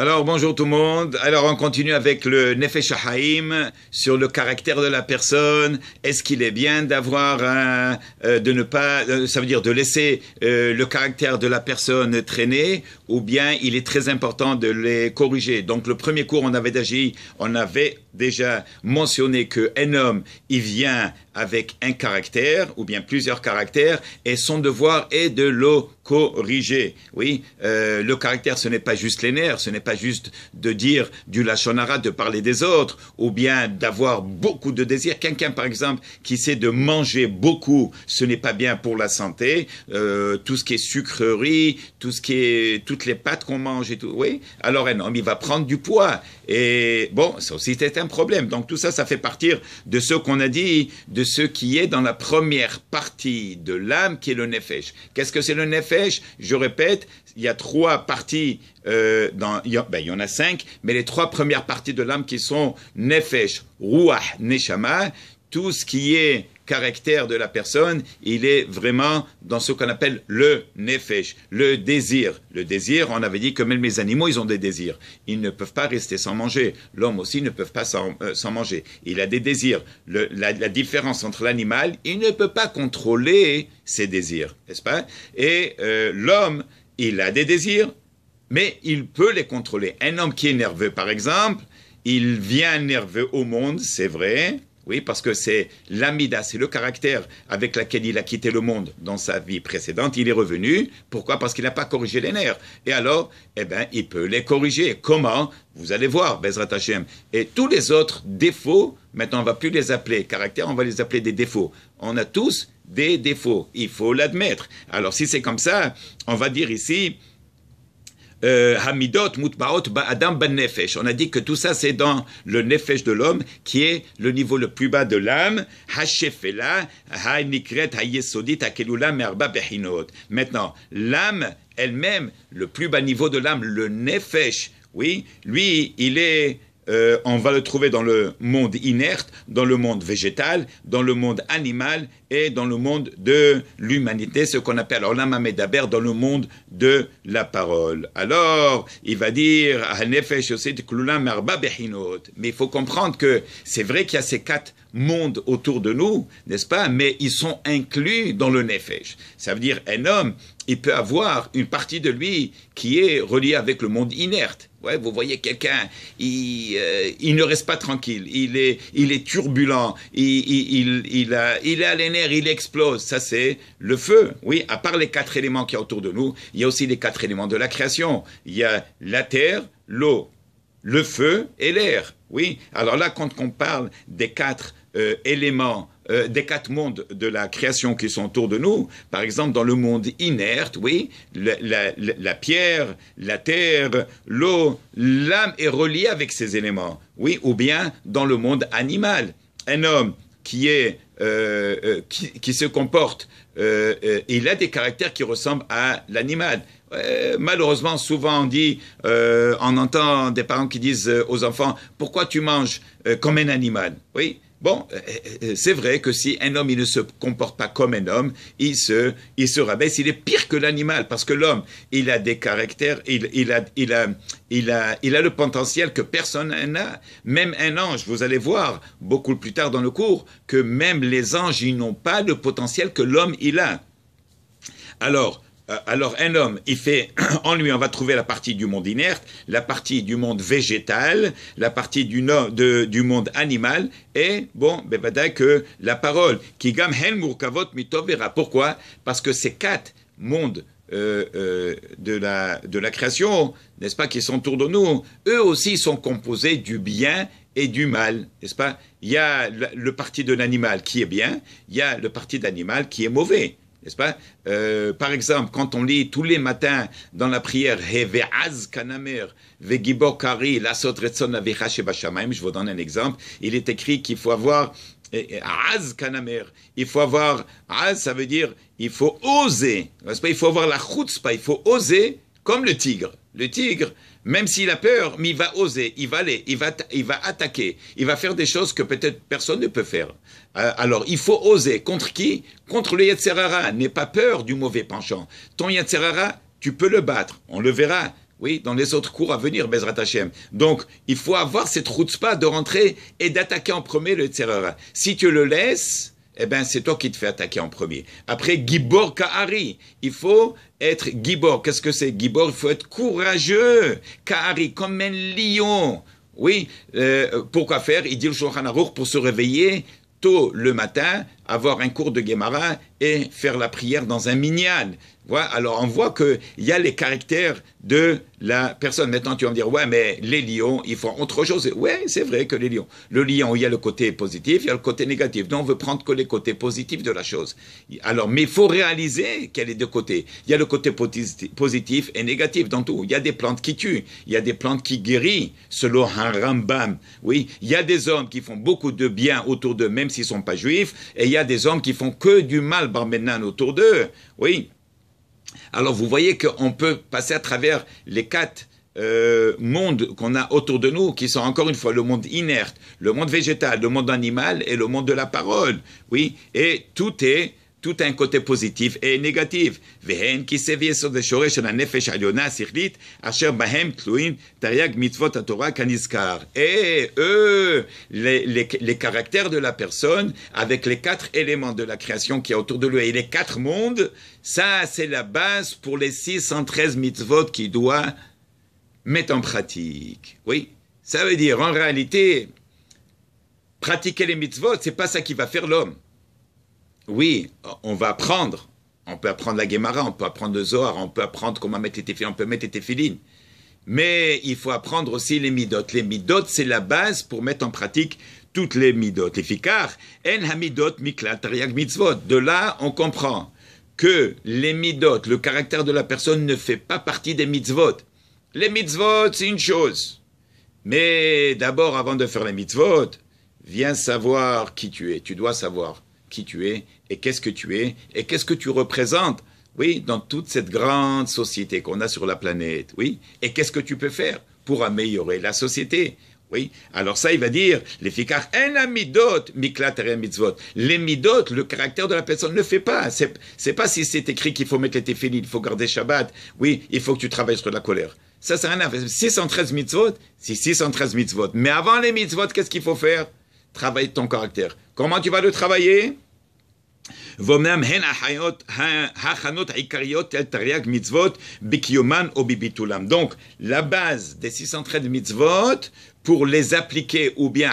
Alors bonjour tout le monde. Alors on continue avec le Nefesh sur le caractère de la personne. Est-ce qu'il est bien d'avoir un, euh, de ne pas, euh, ça veut dire de laisser euh, le caractère de la personne traîner, ou bien il est très important de les corriger. Donc le premier cours on avait déjà, on avait déjà mentionné que un homme il vient avec un caractère ou bien plusieurs caractères et son devoir est de l'eau corriger. Oui, euh, le caractère, ce n'est pas juste les nerfs, ce n'est pas juste de dire du lachonara, de parler des autres, ou bien d'avoir beaucoup de désirs. Quelqu'un, par exemple, qui sait de manger beaucoup, ce n'est pas bien pour la santé. Euh, tout ce qui est sucrerie, tout ce qui est toutes les pâtes qu'on mange et tout. Oui, alors un homme, il va prendre du poids. Et bon, ça aussi c'était un problème. Donc tout ça, ça fait partir de ce qu'on a dit, de ce qui est dans la première partie de l'âme, qui est le nefesh. Qu'est-ce que c'est le nefesh je répète, il y a trois parties, euh, dans, il, y ben, il, y en a cinq, mais les trois premières parties de l'âme qui sont Nefesh, Ruach, Neshama, tout ce qui est caractère de la personne, il est vraiment dans ce qu'on appelle le nefesh, le désir. Le désir, on avait dit que même les animaux, ils ont des désirs. Ils ne peuvent pas rester sans manger. L'homme aussi ne peut pas s'en euh, manger. Il a des désirs. la, différence entre l'animal, il ne peut pas contrôler ses désirs, n'est-ce pas Et euh, l'homme, il a des désirs, mais il peut les contrôler. Un homme qui est nerveux, par exemple, il vient nerveux au monde, c'est vrai, oui, parce que c'est l'amida, c'est le caractère avec lequel il a quitté le monde dans sa vie précédente. Il est revenu. Pourquoi Parce qu'il n'a pas corrigé les nerfs. Et alors, eh bien, il peut les corriger. Comment Vous allez voir, Bezrat Hachem. Et tous les autres défauts, maintenant, on ne va plus les appeler caractère, on va les appeler des défauts. On a tous des défauts. Il faut l'admettre. Alors, si c'est comme ça, on va dire ici, euh, ben On a dit que tout ça, c'est dans le Nefesh de l'homme, qui est le niveau le plus bas de l'âme. Maintenant, l'âme elle-même, le plus bas niveau de l'âme, le Nefesh, oui, lui, il est euh, on va le trouver dans le monde inerte, dans le monde végétal, dans le monde animal et dans le monde de l'humanité, ce qu'on appelle alors d'Aber dans le monde de la parole. Alors, il va dire, «Ah, mais il faut comprendre que c'est vrai qu'il y a ces quatre monde autour de nous, n'est-ce pas Mais ils sont inclus dans le nefesh. Ça veut dire un homme, il peut avoir une partie de lui qui est reliée avec le monde inerte. Ouais, vous voyez quelqu'un, il, euh, ne reste pas tranquille, il est, turbulent, il, est à a, il les nerfs, il explose. Ça, c'est le feu. Oui, à part les quatre éléments qui y a autour de nous, il y a aussi les quatre éléments de la création. Il y a la terre, l'eau, le feu et l'air. Oui, alors là, quand on parle des quatre euh, éléments, euh, des quatre mondes de la création qui sont autour de nous, par exemple dans le monde inerte, oui, la, pierre, la terre, l'eau, l'âme est reliée avec ces éléments, oui, ou bien dans le monde animal, un homme qui est euh, qui, qui, se comporte, il a des caractères qui ressemblent à l'animal. Euh, malheureusement, souvent on dit, euh, on entend des parents qui disent euh, aux enfants, pourquoi tu manges comme un animal Oui, Bon, c'est vrai que si un homme il ne se comporte pas comme un homme, il se, il se rabaisse, il est pire que l'animal, parce que l'homme, il a des caractères, il, a, il, a, il, a, il a le potentiel que personne n'a. Même un ange, vous allez voir beaucoup plus tard dans le cours, que même les anges, ils n'ont pas le potentiel que l'homme, il a. Alors, euh, alors un homme, il fait, en lui, on va trouver la partie du monde inerte, la partie du monde végétal, la partie du, monde animal, et bon, ben, ben, ben, que la parole, qui gam kavot mitovera. Pourquoi Parce que ces quatre mondes euh, euh, de, la, création, n'est-ce pas, qui sont autour de nous, eux aussi sont composés du bien et du mal, n'est-ce pas Il y a le, parti de l'animal qui est bien, il y a le parti d'animal qui est mauvais. N'est-ce pas euh, Par exemple, quand on lit tous les matins dans la prière az kanamer kari je vous donne un exemple, il est écrit qu'il faut avoir eh, eh, Az kanamer, il faut avoir Az, ça veut dire il faut oser, nest Il faut avoir la chutzpah, il faut oser comme le tigre le tigre, même s'il a peur, mais il va oser, il va aller, il va, il va attaquer, il va faire des choses que peut-être personne ne peut faire. Euh, alors, il faut oser. Contre qui Contre le Yetzerara. N'aie pas peur du mauvais penchant. Ton Yetzerara, tu peux le battre. On le verra. Oui, dans les autres cours à venir, Bezrat Hachem. Donc, il faut avoir cette route spa de rentrer et d'attaquer en premier le Yetzerara. Si tu le laisses, eh ben c'est toi qui te fais attaquer en premier. Après, Gibor Kahari, il faut être Gibor. Qu'est-ce que c'est Gibor Il faut être courageux, Kahari, comme un lion. Oui, euh, pourquoi faire Il dit le Shulchan pour se réveiller tôt le matin, avoir un cours de Gemara et faire la prière dans un minyan alors on voit qu'il y a les caractères de la personne. Maintenant, tu vas me dire, ouais, mais les lions, ils font autre chose. Ouais, c'est vrai que les lions. Le lion, il y a le côté positif, il y a le côté négatif. Donc, on veut prendre que les côtés positifs de la chose. Alors, mais il faut réaliser qu'il y a les deux côtés. Il y a le côté positif et négatif dans tout. Il y a des plantes qui tuent, il y a des plantes qui guérissent, selon un Rambam. Oui, il y a des hommes qui font beaucoup de bien autour d'eux, même s'ils ne sont pas juifs, et il y a des hommes qui font que du mal, maintenant autour d'eux. Oui. Alors vous voyez qu'on peut passer à travers les quatre euh, mondes qu'on a autour de nous, qui sont encore une fois le monde inerte, le monde végétal, le monde animal et le monde de la parole. Oui, et tout est tout un côté positif et négatif. Et eux, eh, eh, eh, les, caractères de la personne, avec les quatre éléments de la création qui est autour de lui et les quatre mondes, ça c'est la base pour les 613 mitzvot qu'il doit mettre en pratique. Oui, ça veut dire en réalité, pratiquer les mitzvot, c'est pas ça qui va faire l'homme oui, euh, on va apprendre. On peut apprendre la Guémara, on peut apprendre le Zohar, on peut apprendre comment mettre les téfilines, on peut mettre les Mais il faut apprendre aussi les midotes. Les midotes, c'est la base pour mettre en pratique toutes les midotes. Les ficar, en hamidot miklat mitzvot. De là, on comprend que les midotes, le caractère de la personne ne fait pas partie des mitzvot. Les mitzvot, c'est une chose. Mais d'abord, avant de faire les mitzvot, viens savoir qui tu es. Tu dois savoir qui tu es et qu'est-ce que tu es et qu'est-ce que tu représentes, oui, dans toute cette grande société qu'on a sur la planète, oui, et qu'est-ce que tu peux faire pour améliorer la société. Oui, alors ça, il va dire, les ami en amidot miklat mitzvot. Les midot, le caractère de la personne ne fait pas. C'est pas si c'est écrit qu'il faut mettre les téfilines, il faut garder Shabbat. Oui, il faut que tu travailles sur la colère. Ça, c'est un 613 mitzvot, c'est 613 mitzvot. Mais avant les mitzvot, qu'est-ce qu'il faut faire? travailler ton caractère. Comment tu vas le travailler donc, la base des 613 mitzvot, pour les appliquer ou bien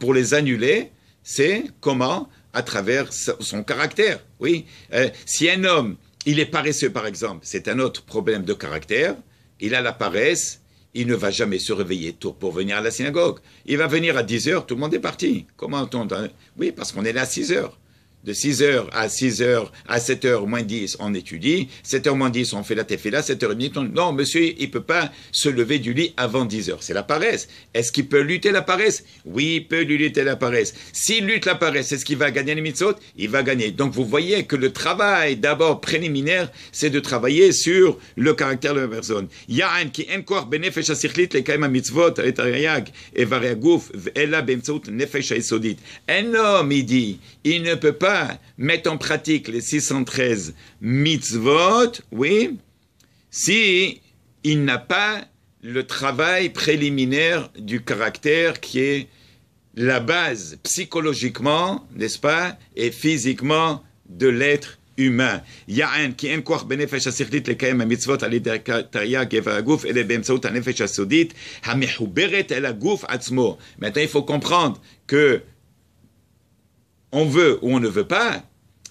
pour les annuler, c'est comment À travers son caractère. Oui. Euh, si un homme, il est paresseux par exemple, c'est un autre problème de caractère, il a la paresse, il ne va jamais se réveiller tôt pour venir à la synagogue. Il va venir à 10 heures, tout le monde est parti. Comment on... Hein? Oui, parce qu'on est là à 6 heures de 6h à 6h, à 7h moins 10, on étudie, 7h moins 10, on fait la tefila, 7h30, on... non, monsieur, il ne peut pas se lever du lit avant 10h, c'est la paresse. Est-ce qu'il peut lutter la paresse Oui, il peut lutter la paresse. S'il lutte la paresse, est-ce qu'il va gagner les mitzvot Il va gagner. Donc vous voyez que le travail d'abord préliminaire, c'est de travailler sur le caractère de la personne. Ya'an benefesh mitzvot, et Un homme, il dit, il ne peut pas mettre en pratique les 613 mitzvot, oui, si il n'a pas le travail préliminaire du caractère qui est la base psychologiquement, n'est-ce pas, et physiquement de l'être humain. Maintenant, il faut comprendre que on veut ou on ne veut pas,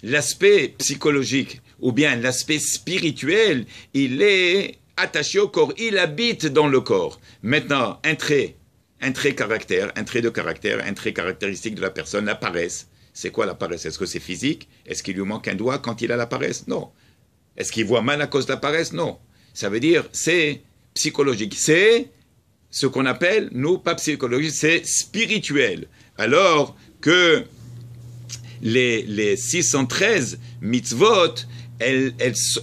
l'aspect psychologique ou bien l'aspect spirituel, il est attaché au corps, il habite dans le corps. Maintenant, un trait, un trait caractère, un trait de caractère, un trait caractéristique de la personne, la paresse. C'est quoi la paresse Est-ce que c'est physique Est-ce qu'il lui manque un doigt quand il a la paresse Non. Est-ce qu'il voit mal à cause de la paresse Non. Ça veut dire, c'est psychologique. C'est ce qu'on appelle, nous, pas psychologique, c'est spirituel. Alors que les, les 613 mitzvot, elles,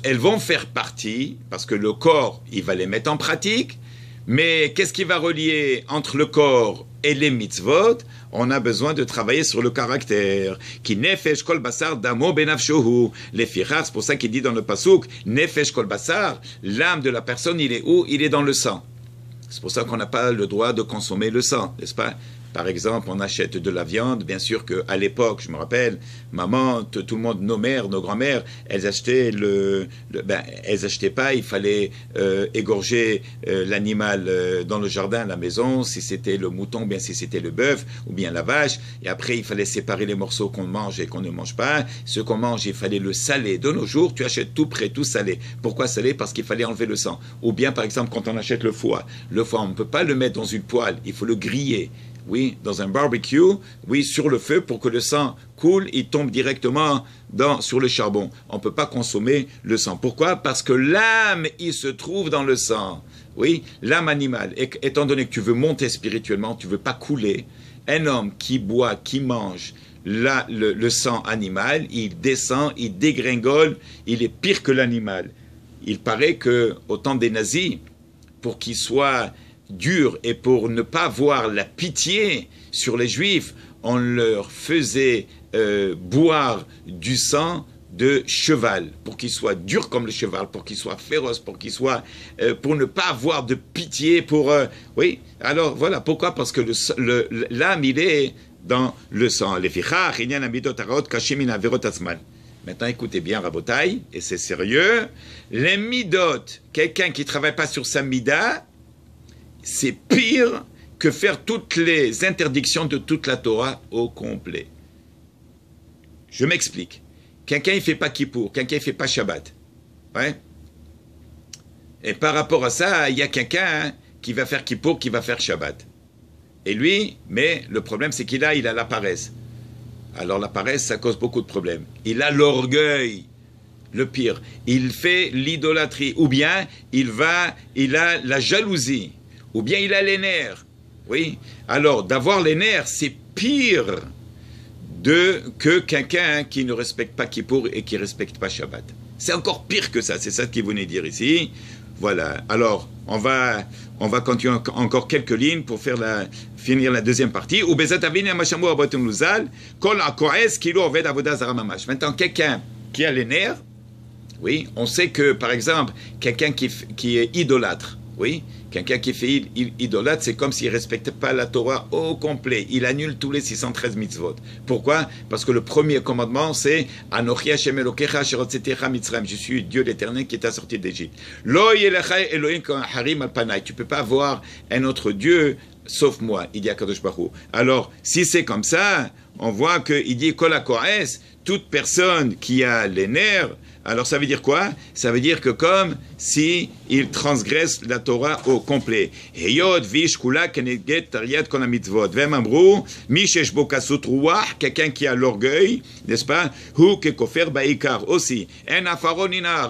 elles, vont faire partie, parce que le corps, il va les mettre en pratique, mais qu'est-ce qui va relier entre le corps et les mitzvot On a besoin de travailler sur le caractère. Qui nefesh kol basar damo benafshohu. Les c'est pour ça qu'il dit dans le pasouk, nefesh kol basar, l'âme de la personne, il est où Il est dans le sang. C'est pour ça qu'on n'a pas le droit de consommer le sang, n'est-ce pas par exemple, on achète de la viande. Bien sûr qu'à l'époque, je me rappelle, maman, tout le monde, nos mères, nos grand-mères, elles achetaient le, ben, elles achetaient pas. Il fallait euh, égorger euh, l'animal euh, dans le jardin, à la maison, si c'était le mouton, bien si c'était le bœuf ou bien la vache. Et après, il fallait séparer les morceaux qu'on mange et qu'on ne mange pas. Ce qu'on mange, il fallait le saler. De nos jours, tu achètes tout prêt, tout salé. Pourquoi salé Parce qu'il fallait enlever le sang. Ou bien, par exemple, quand on achète le foie, le foie, on ne peut pas le mettre dans une poêle. Il faut le griller oui, dans un barbecue, oui, sur le feu pour que le sang coule, il tombe directement dans, sur le charbon. On ne peut pas consommer le sang. Pourquoi Parce que l'âme, il se trouve dans le sang. Oui, l'âme animale. étant donné que tu veux monter spirituellement, tu ne veux pas couler. Un homme qui boit, qui mange la, le, sang animal, il descend, il dégringole, il est pire que l'animal. Il paraît que temps des nazis, pour qu'il soit dur et pour ne pas voir la pitié sur les Juifs, on leur faisait euh, boire du sang de cheval, pour qu'ils soient durs comme le cheval, pour qu'ils soient féroces, pour qu'ils soient, euh, pour ne pas avoir de pitié, pour, eux. oui. Alors voilà pourquoi, parce que l'âme il est dans le sang. Maintenant, écoutez bien, Rabotai, et c'est sérieux. Les midot, quelqu'un qui travaille pas sur sa mida, c'est pire que faire toutes les interdictions de toute la Torah au complet. Je m'explique. Quelqu'un ne fait pas Kippour, quelqu'un ne fait pas Shabbat. Et par rapport à ça, il y a quelqu'un hein, qui va faire Kippour, qui va faire Shabbat. Et lui, mais le problème c'est qu'il a, il a la paresse. Alors la paresse, ça cause beaucoup de problèmes. Il a l'orgueil, le pire. Il fait l'idolâtrie. Ou bien, il va, il a la jalousie ou bien il a les nerfs. Oui. Alors, d'avoir les nerfs, c'est pire de, que quelqu'un qui ne respecte pas Kippour et qui ne respecte pas Shabbat. C'est encore pire que ça. C'est ça qu'il venait dire ici. Voilà. Alors, on va, on va continuer encore quelques lignes pour faire finir la deuxième partie. Ou Maintenant, quelqu'un qui a les nerfs, oui, on sait que, par exemple, quelqu'un qui, qui est idolâtre, oui, quelqu'un qui fait idolâtre, c'est comme s'il ne respectait pas la Torah au complet. Il annule tous les 613 mitzvot. Pourquoi Parce que le premier commandement, c'est Je suis Dieu l'Éternel qui est sorti d'Égypte. Tu Elohim Tu peux pas avoir un autre Dieu sauf moi, il dit à Kadosh Baruch. Alors, si c'est comme ça, on voit qu'il dit toute personne qui a les nerfs, alors ça veut dire quoi Ça veut dire que comme si il transgresse la Torah au complet. quelqu'un qui a l'orgueil, n'est-ce pas aussi.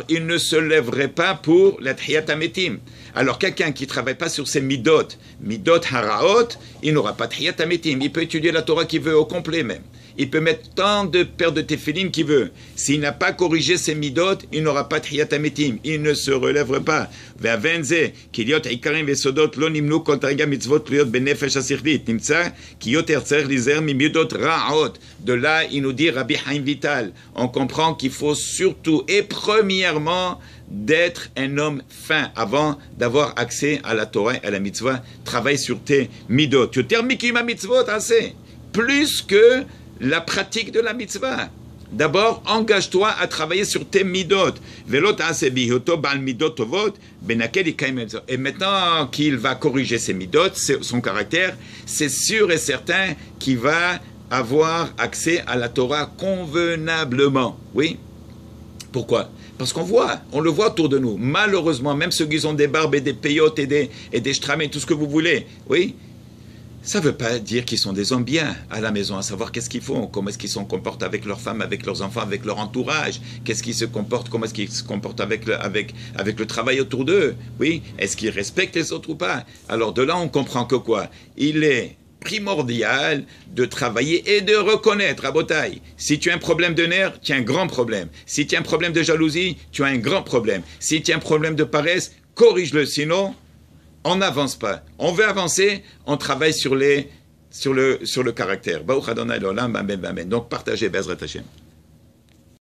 il ne se lèverait pas pour la Tchiyat Ametim. Alors quelqu'un qui ne travaille pas sur ses midot, midot haraot, il n'aura pas Tchiyat Ametim. Il peut étudier la Torah qu'il veut au complet même il peut mettre tant de paires de téphilines qu'il veut. S'il n'a pas corrigé ses midotes, il n'aura pas triatamitim. Il ne se relèvera pas. De là, il nous dit Rabbi Haim Vital. On comprend qu'il faut surtout et premièrement d'être un homme fin avant d'avoir accès à la Torah à la mitzvah. Travaille sur tes midot. Tu mitzvot assez. Plus que la pratique de la mitzvah. D'abord, engage-toi à travailler sur tes midot. Et maintenant qu'il va corriger ses midot, son caractère, c'est sûr et certain qu'il va avoir accès à la Torah convenablement. Oui Pourquoi Parce qu'on voit, on le voit autour de nous. Malheureusement, même ceux qui ont des barbes et des peyotes et des, et des tout ce que vous voulez, oui ça ne veut pas dire qu'ils sont des hommes bien à la maison, à savoir qu'est-ce qu'ils font, comment est-ce qu'ils se comportent avec leurs femmes, avec leurs enfants, avec leur entourage, qu'est-ce qu'ils se comportent, comment est-ce qu'ils se comportent avec le, travail autour d'eux, oui, est-ce qu'ils respectent les autres ou pas. Alors de là, on comprend que quoi Il est primordial de travailler et de reconnaître à Botaille. Si tu as un problème de nerfs, tu as un grand problème. Si tu as un problème de jalousie, tu as un grand problème. Si tu as un problème de paresse, corrige-le, sinon on n'avance pas. On veut avancer, on travaille sur, les, sur, le, sur le caractère. Donc partagez Bezrat Hashem.